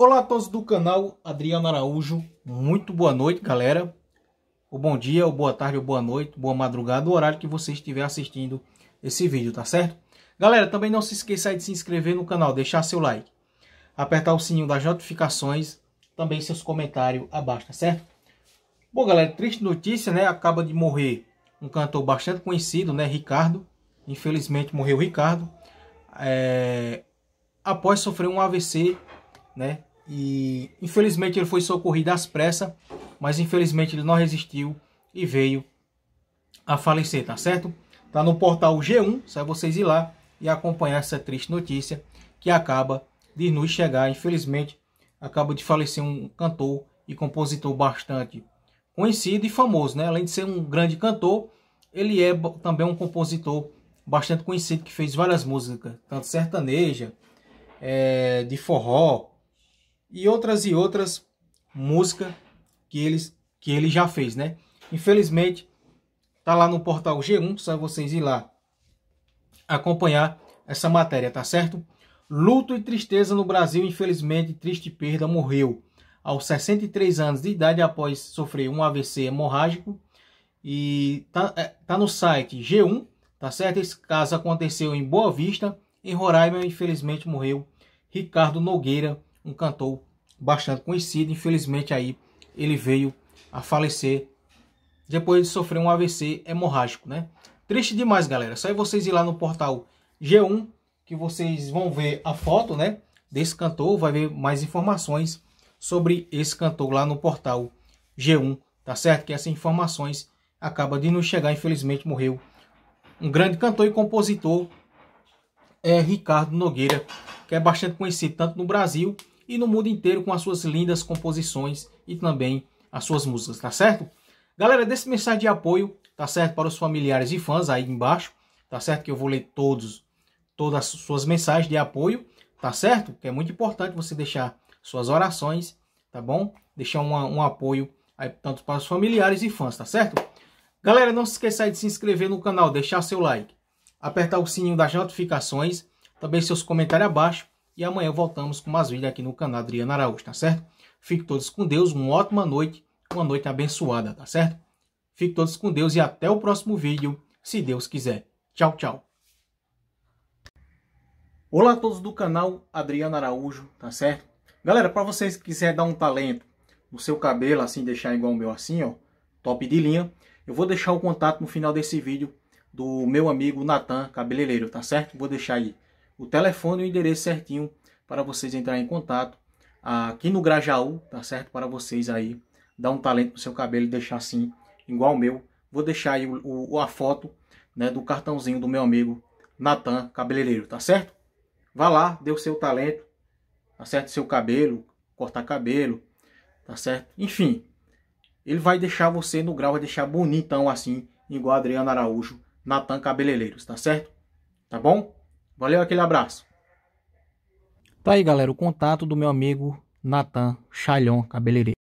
Olá a todos do canal Adriano Araújo, muito boa noite galera, ou bom dia, ou boa tarde, ou boa noite, boa madrugada, o horário que você estiver assistindo esse vídeo, tá certo? Galera, também não se esqueça de se inscrever no canal, deixar seu like, apertar o sininho das notificações, também seus comentários abaixo, tá certo? Bom galera, triste notícia, né, acaba de morrer um cantor bastante conhecido, né, Ricardo, infelizmente morreu Ricardo, é... após sofrer um AVC, né, e infelizmente ele foi socorrido às pressas, mas infelizmente ele não resistiu e veio a falecer, tá certo? Tá no portal G1, só é vocês ir lá e acompanhar essa triste notícia que acaba de nos chegar. Infelizmente, acaba de falecer um cantor e compositor bastante conhecido e famoso, né? Além de ser um grande cantor, ele é também um compositor bastante conhecido que fez várias músicas, tanto sertaneja, é, de forró, e outras e outras músicas que, eles, que ele já fez, né? Infelizmente, tá lá no portal G1, só vocês ir lá acompanhar essa matéria, tá certo? Luto e tristeza no Brasil, infelizmente, triste perda, morreu aos 63 anos de idade após sofrer um AVC hemorrágico e tá, é, tá no site G1, tá certo? Esse caso aconteceu em Boa Vista, em Roraima, infelizmente morreu Ricardo Nogueira, um cantor bastante conhecido. Infelizmente aí ele veio a falecer depois de sofrer um AVC hemorrágico, né? Triste demais, galera. Só é vocês ir lá no portal G1 que vocês vão ver a foto, né, desse cantor, vai ver mais informações sobre esse cantor lá no portal G1, tá certo? Que essas informações acaba de nos chegar, infelizmente morreu um grande cantor e compositor é Ricardo Nogueira, que é bastante conhecido tanto no Brasil e no mundo inteiro com as suas lindas composições e também as suas músicas, tá certo? Galera, desse mensagem de apoio, tá certo? Para os familiares e fãs aí embaixo, tá certo? Que eu vou ler todos, todas as suas mensagens de apoio, tá certo? Que é muito importante você deixar suas orações, tá bom? Deixar uma, um apoio aí tanto para os familiares e fãs, tá certo? Galera, não se esqueça de se inscrever no canal, deixar seu like, apertar o sininho das notificações, também seus comentários abaixo e amanhã voltamos com mais vídeos aqui no canal Adriano Araújo, tá certo? Fiquem todos com Deus, uma ótima noite, uma noite abençoada, tá certo? Fiquem todos com Deus e até o próximo vídeo, se Deus quiser. Tchau, tchau. Olá a todos do canal Adriano Araújo, tá certo? Galera, para vocês que quiserem dar um talento no seu cabelo, assim, deixar igual o meu assim, ó, top de linha, eu vou deixar o contato no final desse vídeo do meu amigo Natan Cabeleireiro, tá certo? Vou deixar aí o telefone e o endereço certinho para vocês entrarem em contato aqui no Grajaú, tá certo? Para vocês aí dar um talento no seu cabelo e deixar assim, igual o meu. Vou deixar aí o, o, a foto né, do cartãozinho do meu amigo Natan Cabeleireiro, tá certo? Vá lá, dê o seu talento, tá certo? Seu cabelo, cortar cabelo, tá certo? Enfim, ele vai deixar você no grau, vai deixar bonitão assim, igual Adriano Araújo, Natan Cabeleireiros, tá certo? Tá bom? Valeu, aquele abraço. Tá aí, galera, o contato do meu amigo Natan Chalhon, cabeleireiro.